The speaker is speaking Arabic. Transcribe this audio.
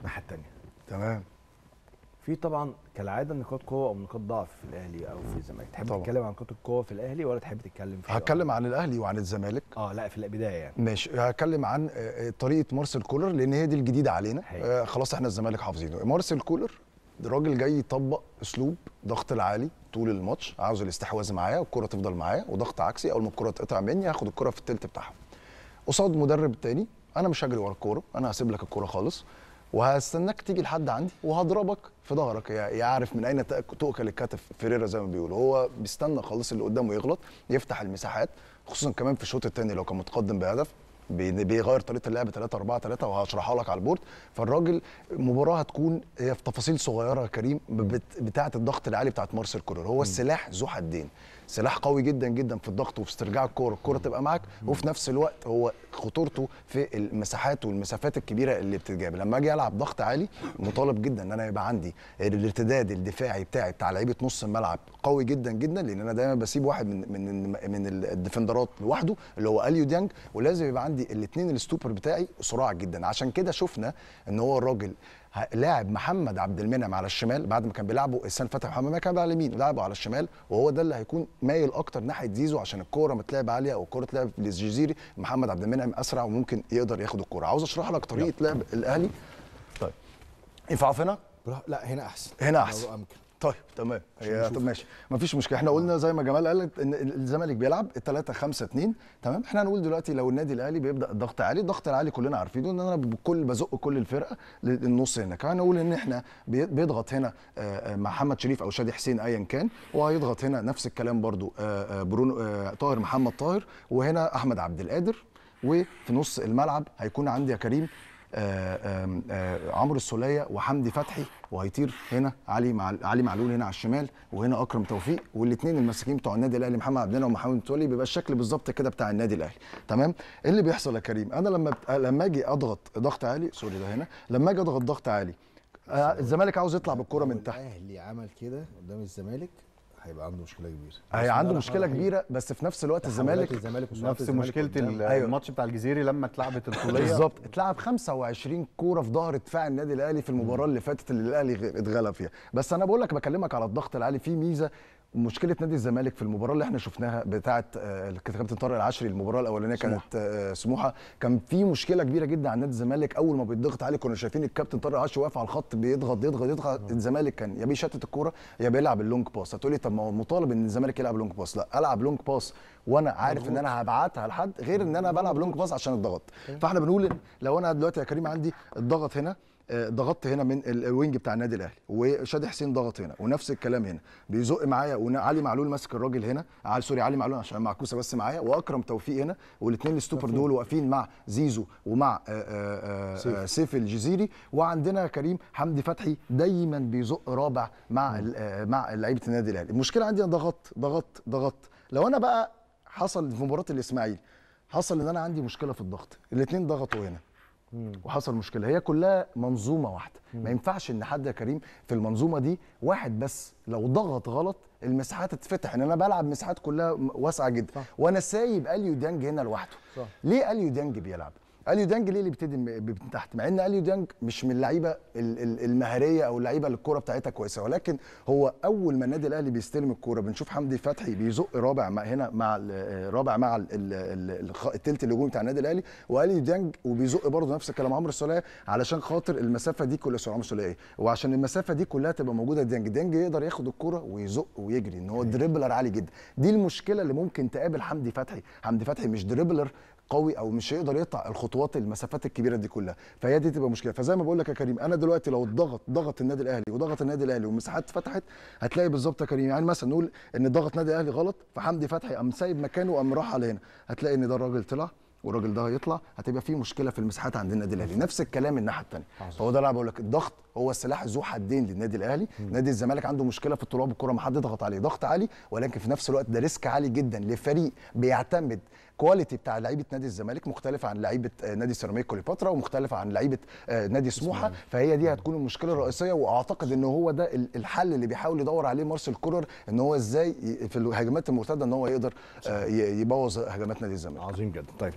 الناحيه الثانيه تمام في طبعا كالعاده نقاط قوه او نقاط ضعف في الاهلي او في الزمالك تحب طبعا. تتكلم عن نقاط القوه في الاهلي ولا تحب تتكلم في هتكلم عن الاهلي وعن الزمالك اه لا في البدايه يعني ماشي هتكلم عن آه، آه، طريقه مارسيل كولر لان هي دي الجديده علينا آه خلاص احنا الزمالك حافظينه مارسيل كولر راجل جاي يطبق اسلوب ضغط العالي طول الماتش عاوز الاستحواذ معايا والكره تفضل معايا وضغط عكسي اول ما الكره تقطع مني هاخد الكره في التلت بتاعها قصاد مدرب تاني انا مش هجري ورا الكوره انا هسيب لك الكوره خالص وهستناك تيجي لحد عندي وهضربك في ظهرك يعرف من اين تؤكل الكتف فيريرا زي ما بيقول هو بيستنى خالص اللي قدامه يغلط يفتح المساحات خصوصا كمان في الشوط الثاني لو كان متقدم بهدف بيغير طريقه اللعب 3 4 3 وهشرحها لك على البورد فالراجل المباراه هتكون هي في تفاصيل صغيره يا كريم بتاعه الضغط العالي بتاعه مارسيل كولر هو السلاح ذو حدين سلاح قوي جدا جدا في الضغط وفي استرجاع الكوره الكوره تبقى معاك وفي نفس الوقت هو خطورته في المساحات والمسافات الكبيره اللي بتتجاب لما اجي العب ضغط عالي مطالب جدا ان انا يبقى عندي الارتداد الدفاعي بتاعي بتاع لعيبه نص الملعب قوي جدا جدا لان انا دايما بسيب واحد من من من الديفندرات لوحده اللي هو اليو ديانج ولازم يبقى عندي الاثنين الستوبر بتاعي سرعه جدا عشان كده شفنا ان هو الراجل لاعب محمد عبد المنعم على الشمال بعد ما كان بيلعبه السنه اللي فاتت محمد كان على اليمين لعبه على الشمال وهو ده اللي هيكون مايل اكتر ناحيه زيزو عشان الكوره متلعب عاليه او الكوره تلعب للجزيري محمد عبد المنعم اسرع وممكن يقدر ياخد الكوره عاوز اشرح لك طريقه لعب الاهلي طيب ينفع اقف هنا؟ لا هنا احسن هنا احسن طيب تمام هي طب ماشي مفيش مشكله احنا قلنا زي ما جمال قال ان الزمالك بيلعب 3 5 2 تمام احنا هنقول دلوقتي لو النادي الاهلي بيبدا الضغط عالي الضغط العالي كلنا عارفينه ان انا بكل بزق كل الفرقه للنص هنا كمان نقول ان احنا بيضغط هنا آه، آه، محمد شريف او شادي حسين ايا كان وهيضغط هنا نفس الكلام برضو آه، برونو طاهر محمد طاهر وهنا احمد عبد القادر وفي نص الملعب هيكون عندي يا كريم آه، آه، عمرو السوليه وحمدي فتحي وهيطير هنا علي مع علي معلول هنا على الشمال وهنا اكرم توفيق والاثنين المساكين بتوع النادي الاهلي محمد عبد الله ومحمد متولي بيبقى الشكل بالظبط كده بتاع النادي الاهلي تمام ايه اللي بيحصل يا كريم انا لما بت... لما اجي اضغط ضغط عالي سوري ده هنا لما اجي اضغط ضغط عالي آه، الزمالك عاوز يطلع بالكره من تحت الاهلي عمل كده قدام الزمالك هيبقى عنده مشكله كبيره هي عنده مشكله كبيره بس في نفس الوقت الزمالك الزمالك نفس مشكله أيوة. الماتش أيوة. بتاع الجزيري لما اتلعبت الطوليه بالظبط اتلعب 25 كوره في ظهر دفاع النادي الاهلي في المباراه اللي فاتت اللي الاهلي اتغلب فيها بس انا بقول لك بكلمك على الضغط العالي في ميزه مشكله نادي الزمالك في المباراه اللي احنا شفناها بتاعه آه، الكابتن طارق العشري المباراه الاولانيه كانت سموحه آه، كان في مشكله كبيره جدا على نادي الزمالك اول ما بيتضغط عليه كنا شايفين الكابتن طارق العشري واقف على الخط بيضغط يضغط يضغط آه. الزمالك كان يا بيشتت الكوره يا بيلعب اللونج باس هتقولي طب ما هو مطالب ان الزمالك يلعب لونج باس لا العب لونج باس وانا عارف ان انا هبعتها لحد غير ان انا بلعب لونج باس عشان الضغط فاحنا بنقول لو انا دلوقتي يا كريم عندي الضغط هنا ضغطت هنا من الوينج بتاع النادي الاهلي وشادي حسين ضغط هنا ونفس الكلام هنا بيزق معايا وعلي معلول ماسك الراجل هنا علي سوري علي معلول عشان معكوسه بس معايا واكرم توفيق هنا والاثنين الستوبر دول واقفين مع زيزو ومع آآ آه، آآ آه، آه، سيف الجزيري وعندنا كريم حمدي فتحي دايما بيزق رابع مع مع لعيبه النادي الاهلي المشكله عندي انا ضغطت ضغطت ضغطت لو انا بقى حصل في مباراه الاسماعيلي حصل ان انا عندي مشكله في الضغط الاثنين ضغطوا هنا وحصل مشكله هي كلها منظومه واحده ما ينفعش ان حد يا كريم في المنظومه دي واحد بس لو ضغط غلط المساحات تتفتح ان انا بلعب مساحات كلها واسعه جدا صح. وانا سايب اليو ديانج هنا لوحده صح. ليه اليو ديانج بيلعب اليو ديانج ليه اللي بيبتدي من تحت مع ان اليو ديانج مش من اللعيبه المهاريه او اللعيبه اللي الكوره بتاعتها كويسه ولكن هو اول ما النادي الاهلي بيستلم الكوره بنشوف حمدي فتحي بيزق رابع مع هنا مع رابع مع الثلث الهجومي بتاع النادي الاهلي واليو ديانج وبيزق برضه نفس الكلام عمرو السوليه علشان خاطر المسافه دي كلها عمرو السوليه إيه؟ وعشان المسافه دي كلها تبقى موجوده ديانج ديانج يقدر ياخد الكوره ويزق ويجري ان هو دريبلر عالي جدا دي المشكله اللي ممكن تقابل حمدي فتحي حمدي فتحي مش دريبلر قوي او مش هيقدر يقطع الخطوة الخطوات المسافات الكبيره دي كلها فهي دي تبقى مشكله فزي ما بقول لك يا كريم انا دلوقتي لو ضغط ضغط النادي الاهلي وضغط النادي الاهلي والمساحات اتفتحت هتلاقي بالظبط يا كريم يعني مثلا نقول ان ضغط نادي الاهلي غلط فحمدي فتحي قام سايب مكانه وقام راح على هنا هتلاقي ان ده الراجل طلع والراجل ده هيطلع هتبقى في مشكله في المساحات عند النادي الاهلي نفس الكلام الناحيه الثانيه هو ده اللي بقول لك الضغط هو السلاح ذو حدين للنادي الاهلي نادي الزمالك عنده مشكله في التراب بالكره ما حد ضغط عليه ضغط عالي ولكن في نفس الوقت ده ريسك عالي جدا لفريق بيعتمد كواليتي بتاع لعيبه نادي الزمالك مختلف عن لعيبه آه، نادي سيراميك كليوباترا ومختلفه عن لعيبه آه، نادي سموحه فهي دي هتكون المشكله الرئيسيه واعتقد ان هو ده الحل اللي بيحاول يدور عليه مارسيل كولر ان هو ازاي في الهجمات المرتده ان هو يقدر آه، يبوظ هجمات نادي الزمالك عظيم جدا طيب